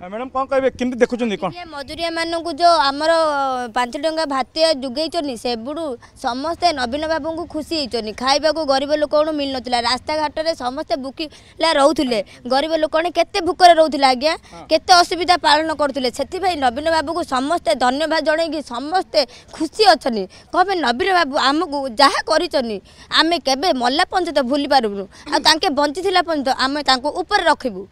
madam କ'ଣ କହିବେ କେମିତି ଦେଖୁଛନ୍ତି କ'ଣ ମଜୁରିଆ ମାନଙ୍କୁ ଯେଉଁ ଆମର ପାଞ୍ଚ ଟଙ୍କା ଭାତୀୟ ଯୋଗେଇଛନ୍ତି ସେବୁଠୁ ସମସ୍ତେ ନବୀନ ବାବୁଙ୍କୁ ଖୁସି ହେଇଛନ୍ତି ଖାଇବାକୁ ଗରିବ ଲୋକଙ୍କୁ ମିଳିନଥିଲା ରାସ୍ତାଘାଟରେ ସମସ୍ତେ ବୁକିଲା ରହୁଥିଲେ ଗରିବ ଲୋକମାନେ କେତେ ଭୋକରେ ରହୁଥିଲେ ଆଜ୍ଞା କେତେ ଅସୁବିଧା ପାଳନ କରୁଥିଲେ ସେଥିପାଇଁ ନବୀନ ବାବୁଙ୍କୁ ସମସ୍ତେ ଧନ୍ୟବାଦ ଜଣେଇକି ସମସ୍ତେ ଖୁସି ଅଛନ୍ତି କହିବେ ନବୀନ ବାବୁ ଆମକୁ ଯାହା କରିଛନ୍ତି ଆମେ କେବେ ମଲା ପଞ୍ଚାୟତ ଭୁଲିପାରିବୁନୁ ଆଉ ତାଙ୍କେ ବଞ୍ଚିଥିଲା ପର୍ଯ୍ୟନ୍ତ ଆମେ ତାଙ୍କୁ ଉପରେ ରଖିବୁ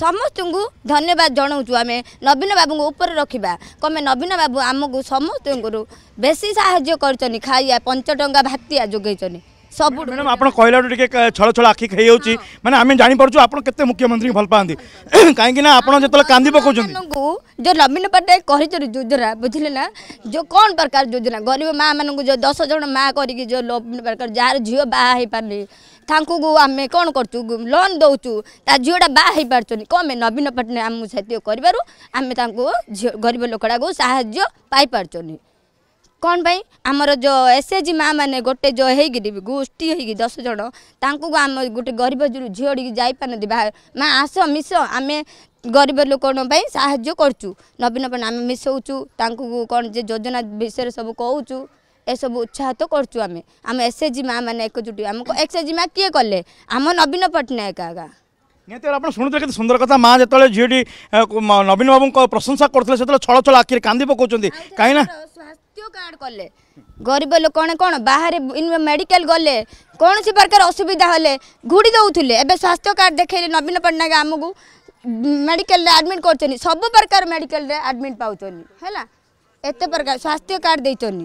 ସମସ୍ତଙ୍କୁ ଧନ୍ୟବାଦ ଜଣାଉଛୁ ଆମେ ନବୀନ ବାବୁଙ୍କୁ ଉପରେ ରଖିବା କମେ ନବୀନ ବାବୁ ଆମକୁ ସମସ୍ତଙ୍କରୁ ବେଶୀ ସାହାଯ୍ୟ କରିଛନ୍ତି ଖାଇବା ପଞ୍ଚ ଟଙ୍କା ଭାତିଆ ଯୋଗାଇଛନ୍ତି ସବୁ ମ୍ୟାଡ଼ାମ୍ ଆପଣ କହିଲାଠୁ ଟିକେ ଛଳ ଛଳ ଆଖି ହେଇଯାଉଛି ମାନେ ଆମେ ଜାଣିପାରୁଛୁ ଆପଣ କେତେ ମୁଖ୍ୟମନ୍ତ୍ରୀଙ୍କୁ ଭଲ ପାଆନ୍ତି କାହିଁକି ନା ଆପଣ ଯେତେବେଳେ କାନ୍ଦି ପକାଉଛନ୍ତି ଯେଉଁ ନବୀନ ପଟ୍ଟନାୟକ କହିଛନ୍ତି ଯୋଜନା ବୁଝିଲେ ନା ଯେଉଁ କ'ଣ ପ୍ରକାର ଯୋଜନା ଗରିବ ମାଆମାନଙ୍କୁ ଯେଉଁ ଦଶ ଜଣ ମାଆ କରିକି ଯେଉଁ ନବୀନ ପ୍ରକାର ଯାହାର ଝିଅ ବାହା ହେଇପାରୁନି ତାଙ୍କୁ ଆମେ କ'ଣ କରୁଛୁ ଲୋନ୍ ଦେଉଛୁ ତା ଝିଅଟା ବାହା ହେଇପାରୁଛନ୍ତି କ'ଣ ପାଇଁ ନବୀନ ପଟ୍ଟନାୟକ ଆମକୁ ସାହାଯ୍ୟ କରିବାରୁ ଆମେ ତାଙ୍କୁ ଝିଅ ଗରିବ ଲୋକଟାକୁ ସାହାଯ୍ୟ ପାଇପାରୁଛନ୍ତି କ'ଣ ପାଇଁ ଆମର ଯେଉଁ ଏସ୍ ଏଚ୍ ଜି ମାଆମାନେ ଗୋଟେ ଯେଉଁ ହେଇକିରି ଗୋଷ୍ଠୀ ହେଇକି ଦଶ ଜଣ ତାଙ୍କୁ ଆମ ଗୋଟେ ଗରିବ ଝିଅଟିକି ଯାଇପାରନ୍ତି ବାହାର ମା ଆସ ମିଶ ଆମେ ଗରିବ ଲୋକଙ୍କ ପାଇଁ ସାହାଯ୍ୟ କରୁଛୁ ନବୀନ ପଟ୍ଟନାୟକ ଆମେ ମିଶଉଛୁ ତାଙ୍କୁ କ'ଣ ଯେ ଯୋଜନା ବିଷୟରେ ସବୁ କହୁଛୁ ଏସବୁ ଉତ୍ସାହିତ କରୁଛୁ ଆମେ ଆମ ଏସ୍ ଏଚ୍ ଜି ମାଆମାନେ ଏକଜୁଟ ଆମକୁ ଏସ୍ ଏଚ୍ ଜି ମା' କିଏ କଲେ ଆମ ନବୀନ ପଟ୍ଟନାୟକ ଆଜ୍ଞା ନିହାତି ଆପଣ ଶୁଣୁଥିଲେ କେତେ ସୁନ୍ଦର କଥା ମା ଯେତେବେଳେ ଝିଅଟି ନବୀନ ବାବୁଙ୍କ ପ୍ରଶଂସା କରୁଥିଲେ ସେତେବେଳେ ଛଳ ଛଳ ଆଖିରେ କାନ୍ଦି ପକାଉଛନ୍ତି କାହିଁକି ନା कार्ड कले गरीब लोक कौन बाहर मेडिकल गले कौन सी प्रकार असुविधा हेल्ले घुड़ी दौले एवं स्वास्थ्य कार्ड देखे नवीन पट्टनायक आमको मेडिकल आडमिट कर सब प्रकार मेडिकल आडमिट पाचन है एत प्रकार स्वास्थ्य कार्ड देचन